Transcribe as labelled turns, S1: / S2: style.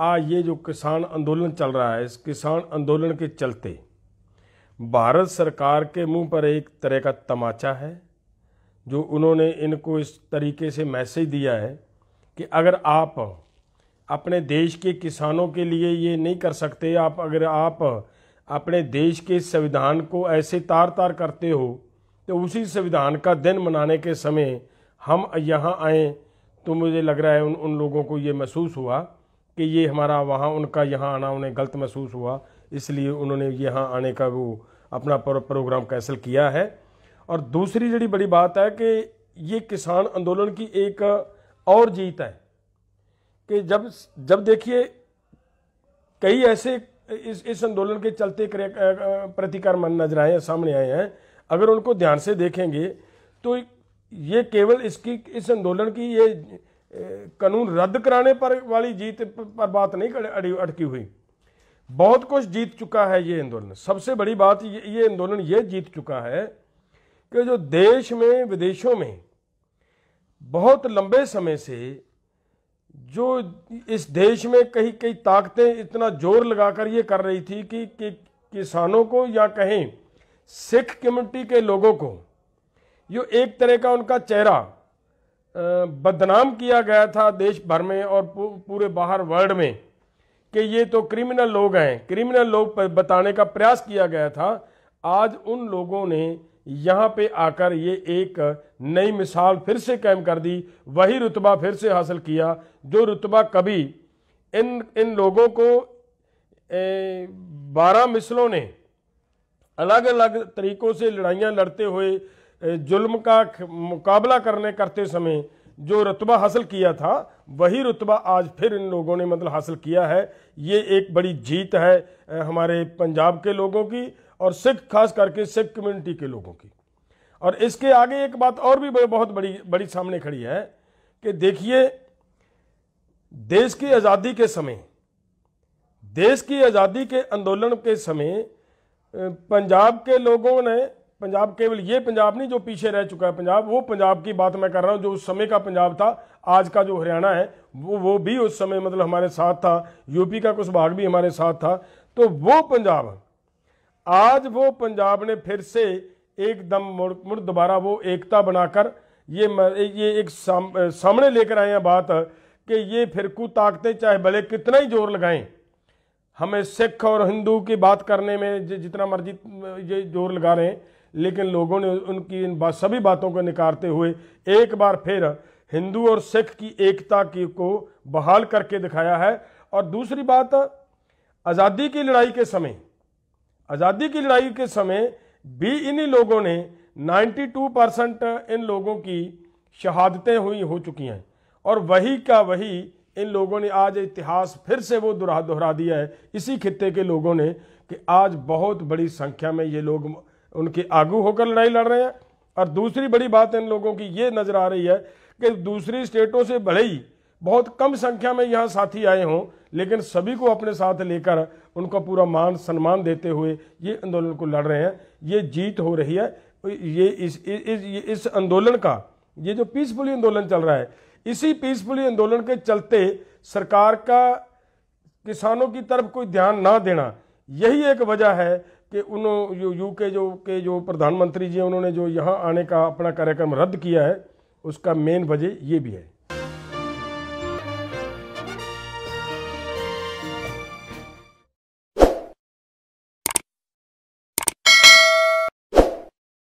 S1: आ ये जो किसान आंदोलन चल रहा है इस किसान आंदोलन के चलते भारत सरकार के मुंह पर एक तरह का तमाचा है जो उन्होंने इनको इस तरीके से मैसेज दिया है कि अगर आप अपने देश के किसानों के लिए ये नहीं कर सकते आप अगर आप अपने देश के संविधान को ऐसे तार तार करते हो तो उसी संविधान का दिन मनाने के समय हम यहाँ आए तो मुझे लग रहा है उन उन लोगों को ये महसूस हुआ कि ये हमारा वहाँ उनका यहाँ आना उन्हें गलत महसूस हुआ इसलिए उन्होंने यहाँ आने का वो अपना प्रोग्राम कैंसिल किया है और दूसरी जड़ी बड़ी बात है कि ये किसान आंदोलन की एक और जीत है कि जब जब देखिए कई ऐसे इस इस आंदोलन के चलते मन नजर आए हैं सामने आए हैं अगर उनको ध्यान से देखेंगे तो ये केवल इसकी इस आंदोलन की ये कानून रद्द कराने पर वाली जीत पर बात नहीं अटकी हुई बहुत कुछ जीत चुका है ये आंदोलन सबसे बड़ी बात ये, ये आंदोलन ये जीत चुका है कि जो देश में विदेशों में बहुत लंबे समय से जो इस देश में कई कई ताकतें इतना जोर लगाकर ये कर रही थी कि, कि किसानों को या कहें सिख कम्युनिटी के लोगों को जो एक तरह का उनका चेहरा बदनाम किया गया था देश भर में और पूरे बाहर वर्ल्ड में कि ये तो क्रिमिनल लोग हैं क्रिमिनल लोग बताने का प्रयास किया गया था आज उन लोगों ने यहाँ पे आकर ये एक नई मिसाल फिर से कायम कर दी वही रुतबा फिर से हासिल किया जो रुतबा कभी इन इन लोगों को बारह मिसलों ने अलग अलग तरीक़ों से लड़ाइयाँ लड़ते हुए जुल्म का मुकाबला करने करते समय जो रुतबा हासिल किया था वही रुतबा आज फिर इन लोगों ने मतलब हासिल किया है ये एक बड़ी जीत है हमारे पंजाब के लोगों की और सिख खास करके सिख कम्युनिटी के लोगों की और इसके आगे एक बात और भी बहुत बड़ी बड़ी सामने खड़ी है कि देखिए देश की आज़ादी के समय देश की आज़ादी के आंदोलन के समय पंजाब के लोगों ने पंजाब केवल ये पंजाब नहीं जो पीछे रह चुका है पंजाब वो पंजाब की बात मैं कर रहा हूँ जो उस समय का पंजाब था आज का जो हरियाणा है वो वो भी उस समय मतलब हमारे साथ था यूपी का कुछ भाग भी हमारे साथ था तो वो पंजाब आज वो पंजाब ने फिर से एकदम मुड़ मुड़ दोबारा वो एकता बनाकर ये ये एक साम, सामने लेकर आए हैं बात कि ये फिर कु ताकतें चाहे भले कितना ही जोर लगाएं हमें सिख और हिंदू की बात करने में जितना मर्जी ये जोर लगा रहे हैं लेकिन लोगों ने उनकी इन बात सभी बातों को निकारते हुए एक बार फिर हिंदू और सिख की एकता की को बहाल करके दिखाया है और दूसरी बात आज़ादी की लड़ाई के समय आज़ादी की लड़ाई के समय भी इन्हीं लोगों ने 92 परसेंट इन लोगों की शहादतें हुई हो चुकी हैं और वही का वही इन लोगों ने आज इतिहास फिर से वो दोहरा दोहरा दिया है इसी खत्ते के लोगों ने कि आज बहुत बड़ी संख्या में ये लोग उनके आगू होकर लड़ाई लड़ रहे हैं और दूसरी बड़ी बात इन लोगों की ये नज़र आ रही है कि दूसरी स्टेटों से भले ही बहुत कम संख्या में यहाँ साथी आए हों लेकिन सभी को अपने साथ लेकर उनका पूरा मान सम्मान देते हुए ये आंदोलन को लड़ रहे हैं ये जीत हो रही है ये इस इस, इस आंदोलन का ये जो पीसफुली आंदोलन चल रहा है इसी पीसफुली आंदोलन के चलते सरकार का किसानों की तरफ कोई ध्यान ना देना यही एक वजह है कि उन जो यू के जो के जो प्रधानमंत्री जी हैं उन्होंने जो यहाँ आने का अपना कार्यक्रम रद्द किया है उसका मेन वजह ये भी है